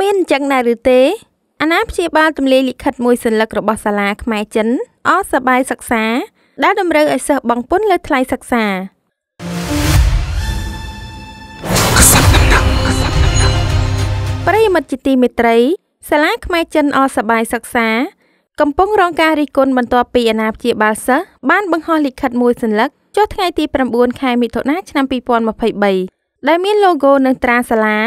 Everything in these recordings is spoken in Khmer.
មានអញ្ចឹងដែរឬទេ អាណាព្យាបាលទម្លាយលិខិតមួយសន្លឹករបស់សាលាខ្មែរចិនអសបាយសិក្សាដែលតម្រូវឲ្យសិស្សបង់ពន្ធលើថ្លៃសិក្សាប្រិយមិត្តជាទីមេត្រីសាលាខ្មែរចិនអសបាយសិក្សា កំពុងរងការរិះគន់បន្ទាប់ពី អាណាព្យាបាលសិស្សបានបង្ហោះលិខិតមួយសន្លឹកចុះថ្ងៃទី9ខែមិថុនាឆ្នាំ2023ដែលមាន logo និងត្រាសាលា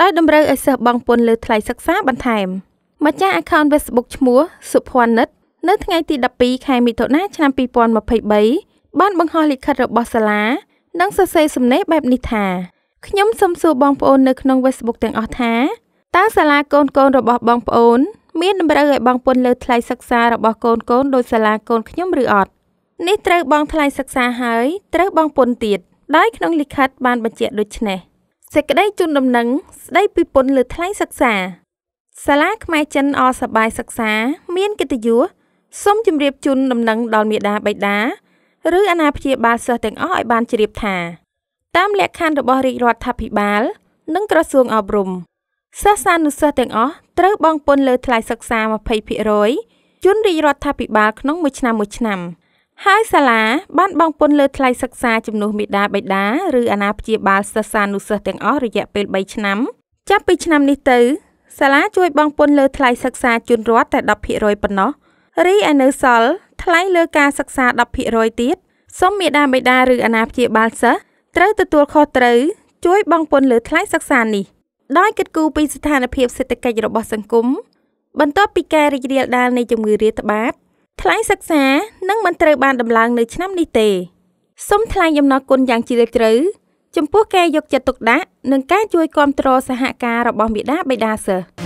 ដោយតម្រូវឲ្យសិស្សបង់ពន្ធលើថ្លៃសិក្សាបន្ថែមម្ចាស់ account Facebook ឈ្មោះសុភ័ណ្ឌនិតនៅថ្ងៃទី12ខែមិថុនាឆ្នាំ2023បានបង្ហោះលិខិតរបស់សាលានិងសរសេរសំណេរបែបនេះថាខ្ញុំសូមសួរបងប្អូននៅក្នុង Facebook ទាំងអស់ថាតើសាលាកូនកូនរបស់បងប្អូនមានតម្រូវឲ្យបង់ពន្ធលើថ្លៃសិក្សារបស់កូនកូនដោយសាលាកូនខ្ញុំឬអត់នេះត្រូវបង់ថ្លៃសិក្សាហើយត្រូវបង់ពន្ធទៀតដោយក្នុងលិខិតបានបញ្ជាក់ដូចនេះសេចក្តីជូនដំណឹងស្តីពីពន្ធលើថ្លៃសិក្សាសាលាខ្មែរចិនអសបាយសិក្សាមានកិត្តិយសសូមជម្រាបជូនដំណឹងដល់មេដាបៃតាឬអាណាព្យាបាលសិស្សទាំងអស់ឲ្យបានជ្រាបថាតាមលក្ខខណ្ឌរបស់រាជរដ្ឋាភិបាល និងក្រសួងអប់រំសិស្សានុសិស្សទាំងអស់ត្រូវបង់ពន្ធលើថ្លៃសិក្សា20%ជូនរាជរដ្ឋាភិបាលក្នុងមួយឆ្នាំមួយឆ្នាំ។ហើយសាលាបានបង់ពន្ធលើ ថ្លៃសិក្សាជំនួសមេដាបេដាឬអាណាព្យាបាលសិស្សានុសិស្សទាំងអស់រយៈពេល3ឆ្នាំចាប់ពីឆ្នាំនេះទៅសាលាជួយបង់ពន្ធលើថ្លៃសិក្សាជូនរដ្ឋតែ10%ប៉ុណ្ណោះរីឯនៅសល់ថ្លៃលើការសិក្សា10%ទៀតសូមមេដាបេដាឬអាណាព្យាបាលសិស្សត្រូវទទួលខុសត្រូវជួយបង់ពន្ធលើ ថ្លៃសិក្សានេះដោយគិតគូរពីស្ថានភាពសេដ្ឋកិច្ចរបស់សង្គមបន្ទាប់ពីការរីករាលដាលនៃជំងឺរាតត្បាតថ្លៃសិក្សានឹងមិនត្រូវបានដំឡើងនៅឆ្នាំនេះទេសូមថ្លែងអំណរគុណយ៉ាងជ្រាលជ្រៅចំពោះការយកចិត្តទុកដាក់និងការជួយគាំទ្រសហការរបស់មេដាបេដាសិស្ស។